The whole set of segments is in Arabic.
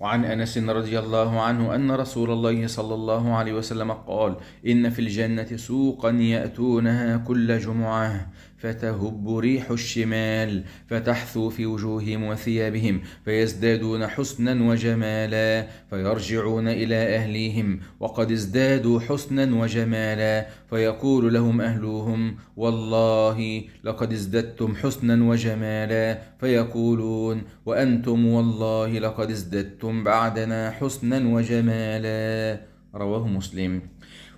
وعن انس رضي الله عنه ان رسول الله صلى الله عليه وسلم قال ان في الجنه سوقا ياتونها كل جمعه فتهب ريح الشمال فتحثو في وجوههم وثيابهم فيزدادون حسنا وجمالا فيرجعون الى اهليهم وقد ازدادوا حسنا وجمالا فيقول لهم اهلوهم والله لقد ازددتم حسنا وجمالا فيقولون وانتم والله لقد ازددتم بعدنا حسنا وجمالا رواه مسلم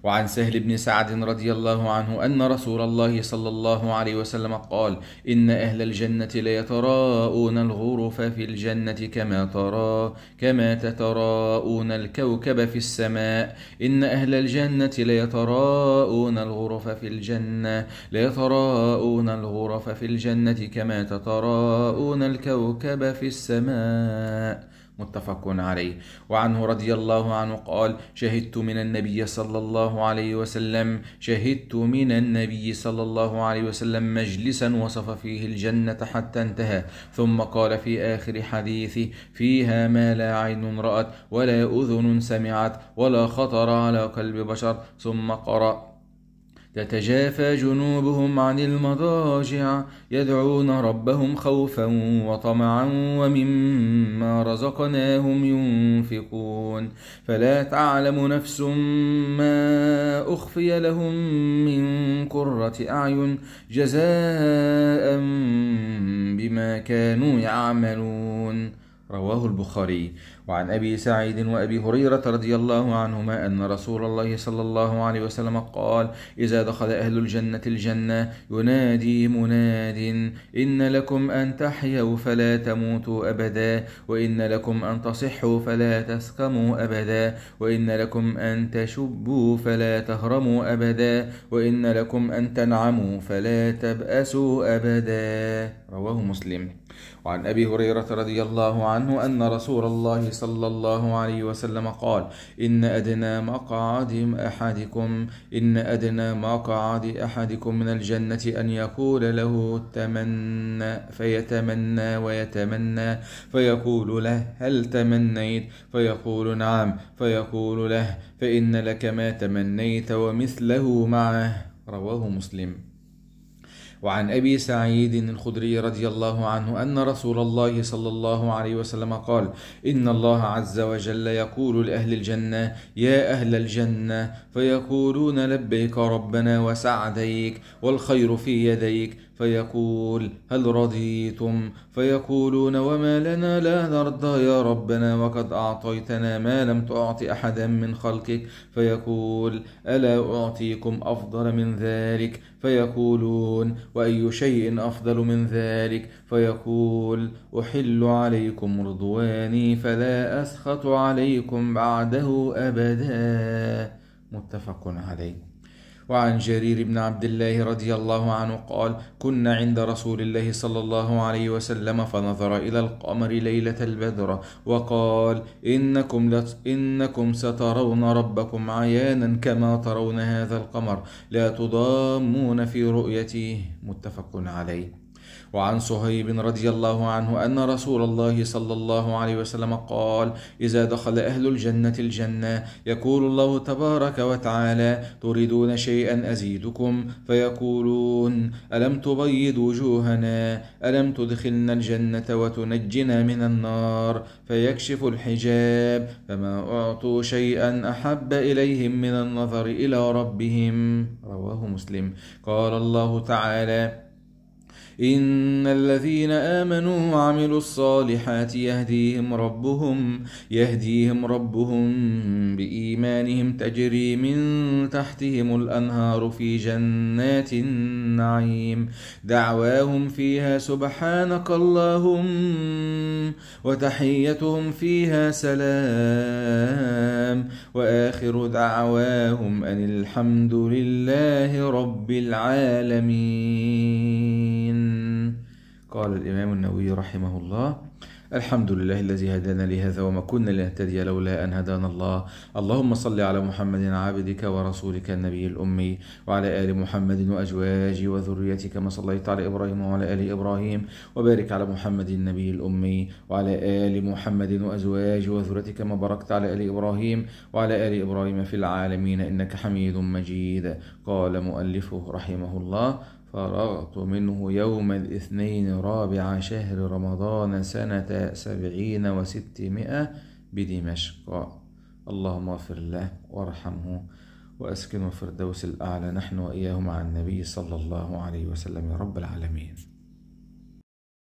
وعن سهل بن سعد رضي الله عنه أن رسول الله صلى الله عليه وسلم قال إن أهل الجنة ليتراءون الغرف في الجنة كما ترى كما تتراءون الكوكب في السماء إن أهل الجنة ليتراءون الغرف في الجنة ليتراءون الغرف في الجنة كما تتراءون الكوكب في السماء متفق عليه وعنه رضي الله عنه قال شهدت من النبي صلى الله عليه وسلم شهدت من النبي صلى الله عليه وسلم مجلسا وصف فيه الجنة حتى انتهى ثم قال في آخر حديثه فيها ما لا عين رأت ولا أذن سمعت ولا خطر على قلب بشر ثم قرأ تتجافى جنوبهم عن المضاجع يدعون ربهم خوفا وطمعا ومما رزقناهم ينفقون فلا تعلم نفس ما أخفي لهم من قرة أعين جزاء بما كانوا يعملون رواه البخاري وعن أبي سعيد وأبي هريرة رضي الله عنهما أن رسول الله صلى الله عليه وسلم قال إذا دخل أهل الجنة الجنة ينادي مناد إن لكم أن تحيوا فلا تموتوا أبدا وإن لكم أن تصحوا فلا تسقموا أبدا وإن لكم أن تشبوا فلا تهرموا أبدا وإن لكم أن تنعموا فلا تبأسوا أبدا رواه مسلم وعن أبي هريرة رضي الله عنه عنه أن رسول الله صلى الله عليه وسلم قال إن أدنى مقعد أحدكم إن أدنى مقعد أحدكم من الجنة أن يقول له تمنى فيتمنى ويتمنى فيقول له هل تمنيت فيقول نعم فيقول له فإن لك ما تمنيت ومثله معه رواه مسلم وعن أبي سعيد الخدري رضي الله عنه أن رسول الله صلى الله عليه وسلم قال إن الله عز وجل يقول لأهل الجنة يا أهل الجنة فيقولون لبيك ربنا وسعديك والخير في يديك فيقول هل رضيتم فيقولون وما لنا لا نرضى يا ربنا وقد أعطيتنا ما لم تعط أحدا من خلقك فيقول ألا أعطيكم أفضل من ذلك فيقولون وأي شيء أفضل من ذلك فيقول أحل عليكم رضواني فلا أسخط عليكم بعده أبدا متفق عليه وعن جرير بن عبد الله رضي الله عنه قال كنا عند رسول الله صلى الله عليه وسلم فنظر إلى القمر ليلة البدر وقال إنكم, لت إنكم سترون ربكم عيانا كما ترون هذا القمر لا تضامون في رؤيته متفق عليه وعن صهيب رضي الله عنه أن رسول الله صلى الله عليه وسلم قال إذا دخل أهل الجنة الجنة يقول الله تبارك وتعالى تريدون شيئا أزيدكم فيقولون ألم تبيض وجوهنا ألم تدخلنا الجنة وتنجنا من النار فيكشف الحجاب فما أعطوا شيئا أحب إليهم من النظر إلى ربهم رواه مسلم قال الله تعالى إن الذين آمنوا وعملوا الصالحات يهديهم ربهم يهديهم ربهم بإيمانهم تجري من تحتهم الأنهار في جنات النعيم دعواهم فيها سبحانك اللهم وتحيتهم فيها سلام وآخر دعواهم أن الحمد لله رب العالمين أجمعين قال الإمام النووي رحمه الله الحمد لله الذي هدانا لهذا وما كنا لنهتدي لولا أن هدانا الله اللهم صل على محمد عبدك ورسولك النبي الأمي وعلى آل محمد وأزواجه وذريته كما صليت على إبراهيم وعلى آل إبراهيم وبارك على محمد النبي الأمي وعلى آل محمد وأزواجه وذريته كما باركت على آل إبراهيم وعلى آل إبراهيم في العالمين إنك حميد مجيد قال مؤلفه رحمه الله فرغت منه يوم الاثنين رابع شهر رمضان سنة سبعين وستمائة بدمشق اللهم اغفر له وارحمه وأسكنه فردوس الأعلى نحن وإياه مع النبي صلى الله عليه وسلم يا رب العالمين